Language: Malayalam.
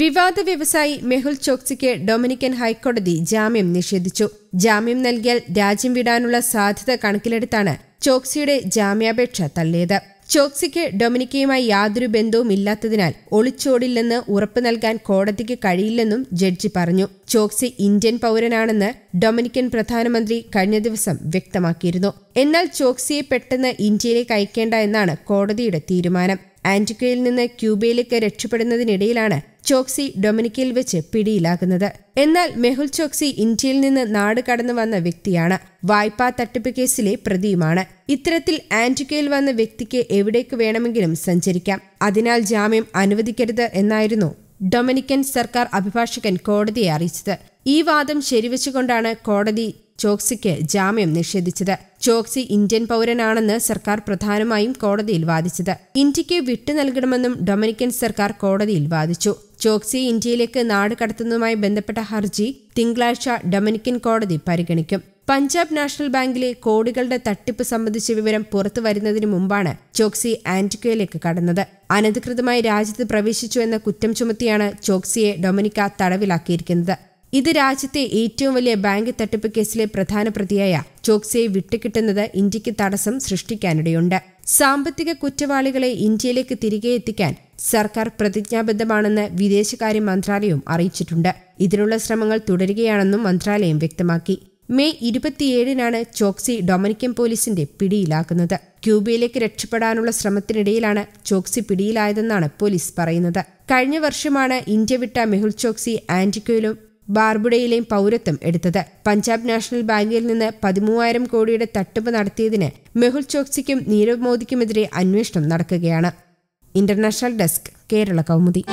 വിവാദ വ്യവസായി മെഹുൽ ചോക്സിക്ക് ഡൊമിനിക്കൻ ഹൈക്കോടതി ജാമ്യം നിഷേധിച്ചു ജാമ്യം നൽകിയാൽ രാജ്യം വിടാനുള്ള സാധ്യത കണക്കിലെടുത്താണ് ചോക്സിയുടെ ജാമ്യാപേക്ഷ തള്ളിയത് ചോക്സിക്ക് ഡൊമിനിക്കയുമായി യാതൊരു ബന്ധവും ഇല്ലാത്തതിനാൽ ഒളിച്ചോടില്ലെന്ന് ഉറപ്പു നൽകാൻ കോടതിക്ക് കഴിയില്ലെന്നും ജഡ്ജി പറഞ്ഞു ചോക്സി ഇന്ത്യൻ പൌരനാണെന്ന് ഡൊമിനിക്കൻ പ്രധാനമന്ത്രി കഴിഞ്ഞ ദിവസം വ്യക്തമാക്കിയിരുന്നു എന്നാൽ ചോക്സിയെ പെട്ടെന്ന് ഇന്ത്യയിലേക്ക് അയക്കേണ്ട എന്നാണ് കോടതിയുടെ തീരുമാനം ആന്റിക്വയിൽ നിന്ന് ക്യൂബയിലേക്ക് രക്ഷപ്പെടുന്നതിനിടയിലാണ് ചോക്സി ഡൊമിനിക്കയിൽ വെച്ച് പിടിയിലാകുന്നത് എന്നാൽ മെഹുൽ ചോക്സി ഇന്ത്യയിൽ നിന്ന് നാട് കടന്നു വന്ന വ്യക്തിയാണ് വായ്പാ തട്ടിപ്പ് കേസിലെ പ്രതിയുമാണ് ഇത്തരത്തിൽ ആന്റിക്കയിൽ വന്ന വ്യക്തിക്ക് എവിടേക്ക് വേണമെങ്കിലും സഞ്ചരിക്കാം അതിനാൽ ജാമ്യം അനുവദിക്കരുത് എന്നായിരുന്നു ഡൊമിനിക്കൻ സർക്കാർ അഭിഭാഷകൻ കോടതിയെ അറിയിച്ചത് ഈ വാദം ശരിവച്ചുകൊണ്ടാണ് കോടതി ചോക്സിക്ക് ജാമ്യം നിഷേധിച്ചത് ചോക്സി ഇന്ത്യൻ പൗരനാണെന്ന് സർക്കാർ പ്രധാനമായും കോടതിയിൽ വാദിച്ചത് ഇന്ത്യക്ക് വിട്ടു നൽകണമെന്നും ഡൊമിനിക്കൻ സർക്കാർ കോടതിയിൽ വാദിച്ചു ചോക്സി ഇന്ത്യയിലേക്ക് കടത്തുന്നതുമായി ബന്ധപ്പെട്ട ഹർജി തിങ്കളാഴ്ച ഡൊമിനിക്കൻ കോടതി പരിഗണിക്കും പഞ്ചാബ് നാഷണൽ ബാങ്കിലെ കോടികളുടെ തട്ടിപ്പ് സംബന്ധിച്ച വിവരം പുറത്തു വരുന്നതിന് മുമ്പാണ് ചോക്സി ആന്റിക്വയിലേക്ക് കടന്നത് അനധികൃതമായി രാജ്യത്ത് പ്രവേശിച്ചു എന്ന കുറ്റം ചുമത്തിയാണ് ചോക്സിയെ ഡൊമിനിക്ക തടവിലാക്കിയിരിക്കുന്നത് ഇത് രാജ്യത്തെ ഏറ്റവും വലിയ ബാങ്ക് തട്ടിപ്പ് കേസിലെ പ്രധാന പ്രതിയായ ചോക്സിയെ വിട്ടുകിട്ടുന്നത് ഇന്ത്യക്ക് തടസ്സം സൃഷ്ടിക്കാനിടയുണ്ട് സാമ്പത്തിക കുറ്റവാളികളെ ഇന്ത്യയിലേക്ക് തിരികെ എത്തിക്കാൻ സർക്കാർ പ്രതിജ്ഞാബദ്ധമാണെന്ന് വിദേശകാര്യ മന്ത്രാലയവും അറിയിച്ചിട്ടുണ്ട് ഇതിനുള്ള ശ്രമങ്ങൾ തുടരുകയാണെന്നും മന്ത്രാലയം വ്യക്തമാക്കി മെയ് ഇരുപത്തിയേഴിനാണ് ചോക്സി ഡൊമിനിക്കൻ പോലീസിന്റെ പിടിയിലാക്കുന്നത് ക്യൂബയിലേക്ക് രക്ഷപ്പെടാനുള്ള ശ്രമത്തിനിടയിലാണ് ചോക്സി പിടിയിലായതെന്നാണ് പോലീസ് പറയുന്നത് കഴിഞ്ഞ വർഷമാണ് ഇന്ത്യ വിട്ട മെഹുൽ ചോക്സി ആന്റിക്കോയിലും ബാർബുഡയിലെയും പൗരത്വം എടുത്തത് പഞ്ചാബ് നാഷണൽ ബാങ്കിൽ നിന്ന് പതിമൂവായിരം കോടിയുടെ തട്ടിപ്പ് നടത്തിയതിന് മെഹുൽ ചോക്സിക്കും നീരവ് മോദിക്കുമെതിരെ അന്വേഷണം നടക്കുകയാണ് ഇന്റർനാഷണൽ ഡെസ്ക് കേരള കൗമുദി